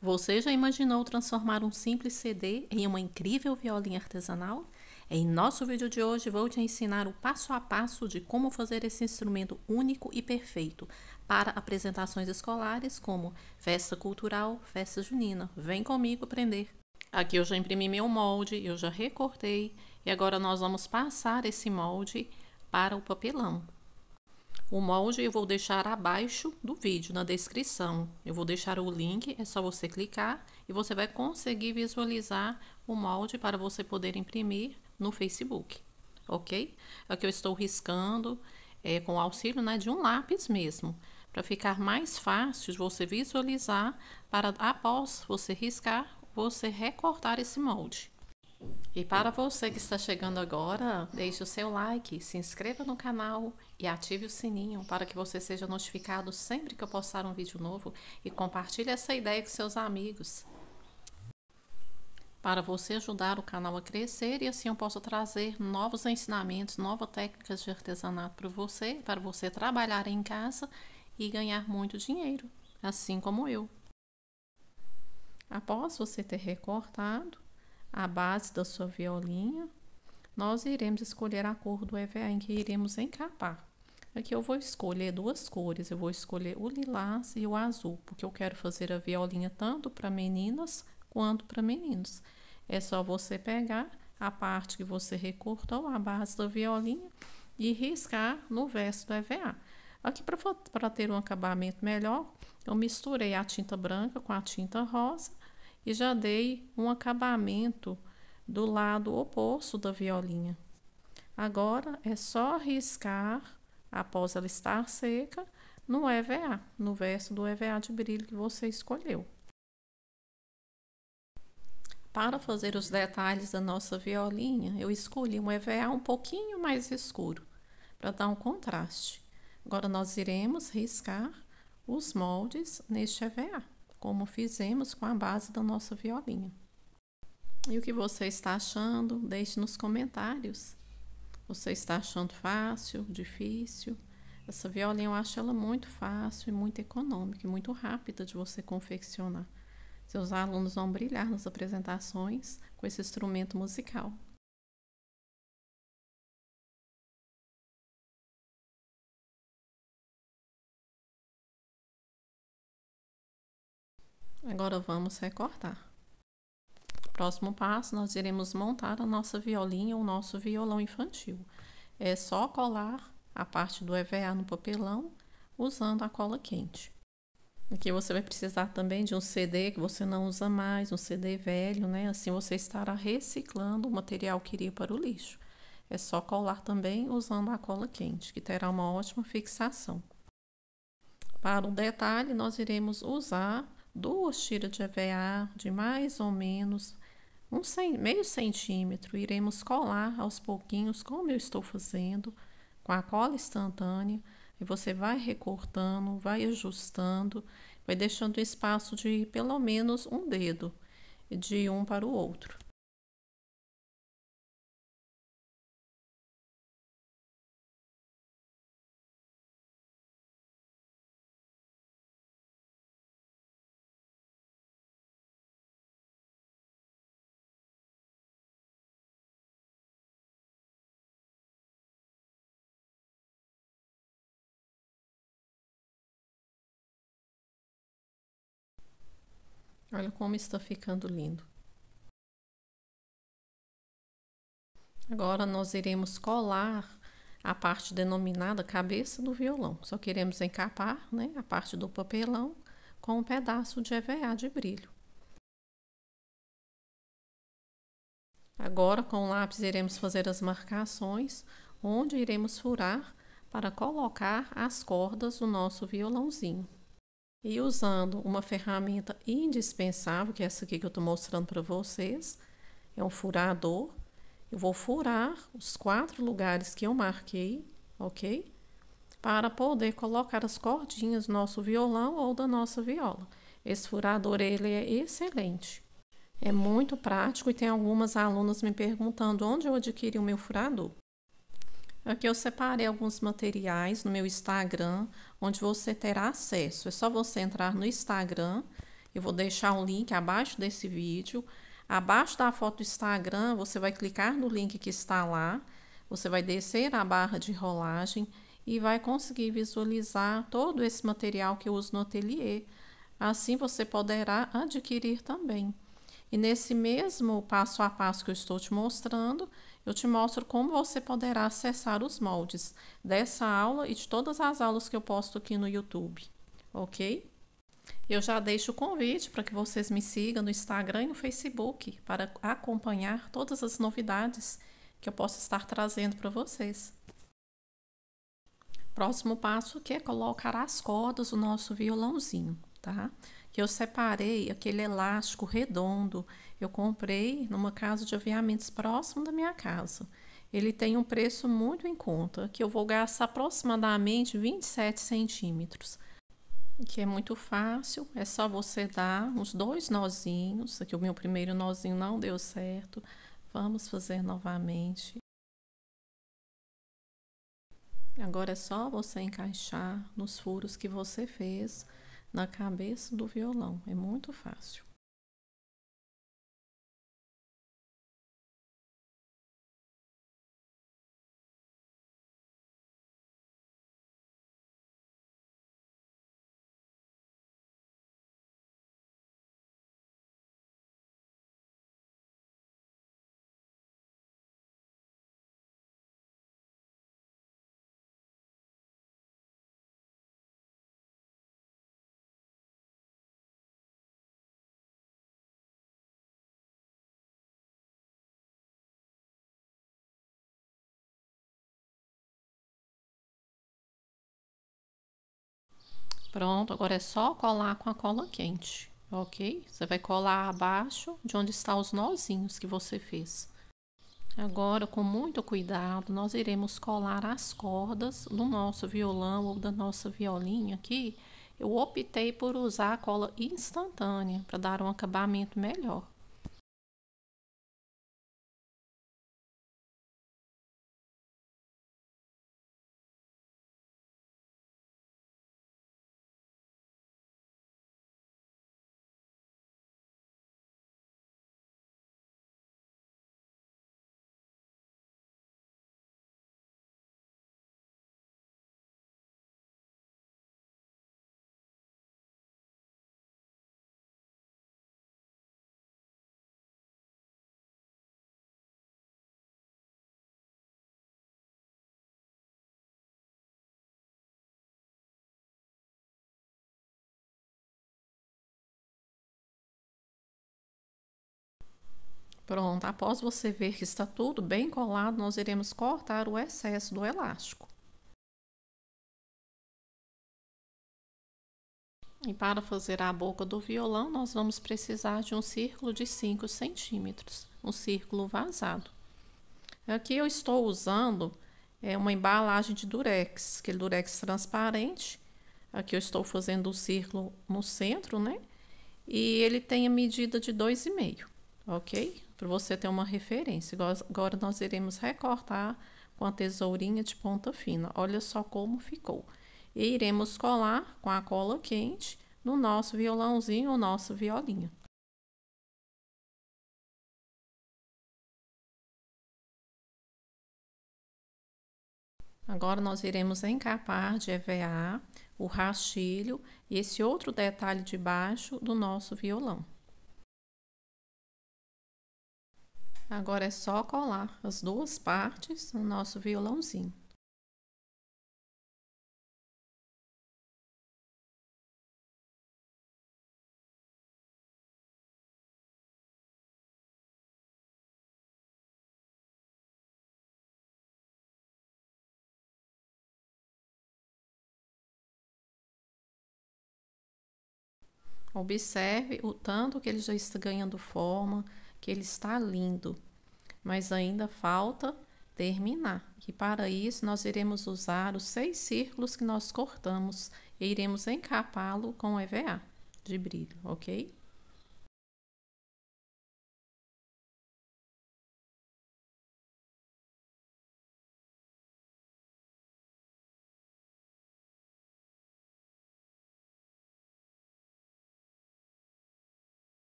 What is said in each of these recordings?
Você já imaginou transformar um simples CD em uma incrível violinha artesanal? Em nosso vídeo de hoje vou te ensinar o passo a passo de como fazer esse instrumento único e perfeito para apresentações escolares como festa cultural, festa junina. Vem comigo aprender! Aqui eu já imprimi meu molde, eu já recortei e agora nós vamos passar esse molde para o papelão o molde eu vou deixar abaixo do vídeo, na descrição. Eu vou deixar o link, é só você clicar e você vai conseguir visualizar o molde para você poder imprimir no Facebook, ok? Aqui é eu estou riscando é, com o auxílio né, de um lápis mesmo, para ficar mais fácil de você visualizar para após você riscar, você recortar esse molde. E para você que está chegando agora, deixe o seu like, se inscreva no canal e ative o sininho para que você seja notificado sempre que eu postar um vídeo novo e compartilhe essa ideia com seus amigos. Para você ajudar o canal a crescer e assim eu posso trazer novos ensinamentos, novas técnicas de artesanato para você, para você trabalhar em casa e ganhar muito dinheiro, assim como eu. Após você ter recortado, a base da sua violinha, nós iremos escolher a cor do EVA em que iremos encapar. Aqui eu vou escolher duas cores, eu vou escolher o lilás e o azul, porque eu quero fazer a violinha tanto para meninas quanto para meninos. É só você pegar a parte que você recortou, a base da violinha, e riscar no verso do EVA. Aqui, para ter um acabamento melhor, eu misturei a tinta branca com a tinta rosa e já dei um acabamento do lado oposto da violinha. Agora é só riscar, após ela estar seca, no EVA, no verso do EVA de brilho que você escolheu. Para fazer os detalhes da nossa violinha, eu escolhi um EVA um pouquinho mais escuro, para dar um contraste. Agora, nós iremos riscar os moldes neste EVA como fizemos com a base da nossa violinha. E o que você está achando? Deixe nos comentários. Você está achando fácil, difícil? Essa violinha eu acho ela muito fácil e muito econômica e muito rápida de você confeccionar. Seus alunos vão brilhar nas apresentações com esse instrumento musical. Agora vamos recortar. Próximo passo, nós iremos montar a nossa violinha ou nosso violão infantil. É só colar a parte do EVA no papelão usando a cola quente. Aqui você vai precisar também de um CD que você não usa mais, um CD velho, né? Assim você estará reciclando o material que iria para o lixo. É só colar também usando a cola quente, que terá uma ótima fixação. Para o detalhe, nós iremos usar duas tiras de EVA de mais ou menos um meio centímetro, iremos colar aos pouquinhos, como eu estou fazendo, com a cola instantânea, e você vai recortando, vai ajustando, vai deixando espaço de pelo menos um dedo, de um para o outro. Olha como está ficando lindo. Agora nós iremos colar a parte denominada cabeça do violão. Só queremos encapar né, a parte do papelão com um pedaço de EVA de brilho. Agora, com o lápis, iremos fazer as marcações onde iremos furar para colocar as cordas do nosso violãozinho. E usando uma ferramenta indispensável, que é essa aqui que eu estou mostrando para vocês, é um furador. Eu vou furar os quatro lugares que eu marquei, ok? Para poder colocar as cordinhas do nosso violão ou da nossa viola. Esse furador, ele é excelente. É muito prático e tem algumas alunas me perguntando onde eu adquiri o meu furador. Aqui é eu separei alguns materiais no meu Instagram, onde você terá acesso. É só você entrar no Instagram, eu vou deixar um link abaixo desse vídeo. Abaixo da foto do Instagram, você vai clicar no link que está lá, você vai descer a barra de rolagem e vai conseguir visualizar todo esse material que eu uso no ateliê. Assim você poderá adquirir também. E nesse mesmo passo a passo que eu estou te mostrando, eu te mostro como você poderá acessar os moldes dessa aula e de todas as aulas que eu posto aqui no YouTube, ok? Eu já deixo o convite para que vocês me sigam no Instagram e no Facebook para acompanhar todas as novidades que eu possa estar trazendo para vocês. Próximo passo que é colocar as cordas do nosso violãozinho, tá? que eu separei aquele elástico redondo. Eu comprei numa casa de aviamentos próximo da minha casa. Ele tem um preço muito em conta, que eu vou gastar aproximadamente 27 centímetros, que é muito fácil. É só você dar uns dois nozinhos. Aqui o meu primeiro nozinho não deu certo. Vamos fazer novamente. Agora é só você encaixar nos furos que você fez na cabeça do violão. É muito fácil. Pronto, agora é só colar com a cola quente, ok? Você vai colar abaixo de onde estão os nozinhos que você fez. Agora, com muito cuidado, nós iremos colar as cordas do nosso violão ou da nossa violinha aqui. Eu optei por usar a cola instantânea para dar um acabamento melhor. Pronto, após você ver que está tudo bem colado, nós iremos cortar o excesso do elástico. E para fazer a boca do violão, nós vamos precisar de um círculo de 5 centímetros, um círculo vazado. Aqui eu estou usando é, uma embalagem de durex, aquele durex transparente. Aqui eu estou fazendo o um círculo no centro, né? E ele tem a medida de 2,5, ok? para você ter uma referência. Agora nós iremos recortar com a tesourinha de ponta fina. Olha só como ficou. E iremos colar com a cola quente no nosso violãozinho ou nosso violinho. Agora nós iremos encapar de EVA o rastilho e esse outro detalhe de baixo do nosso violão. Agora é só colar as duas partes no nosso violãozinho. Observe o tanto que ele já está ganhando forma, que ele está lindo, mas ainda falta terminar. E para isso, nós iremos usar os seis círculos que nós cortamos e iremos encapá-lo com EVA de brilho, ok?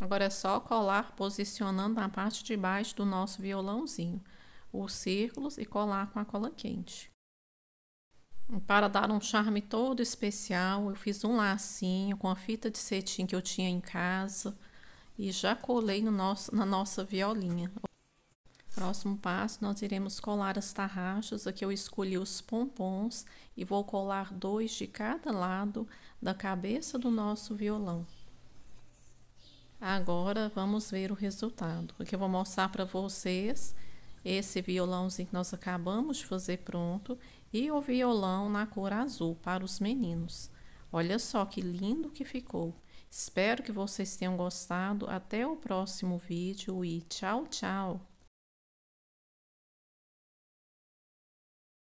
Agora é só colar posicionando na parte de baixo do nosso violãozinho os círculos e colar com a cola quente. Para dar um charme todo especial, eu fiz um lacinho com a fita de cetim que eu tinha em casa e já colei no nosso, na nossa violinha. Próximo passo, nós iremos colar as tarraxas. Aqui eu escolhi os pompons e vou colar dois de cada lado da cabeça do nosso violão. Agora vamos ver o resultado. Aqui eu vou mostrar para vocês esse violãozinho que nós acabamos de fazer pronto e o violão na cor azul para os meninos. Olha só que lindo que ficou. Espero que vocês tenham gostado. Até o próximo vídeo e tchau, tchau!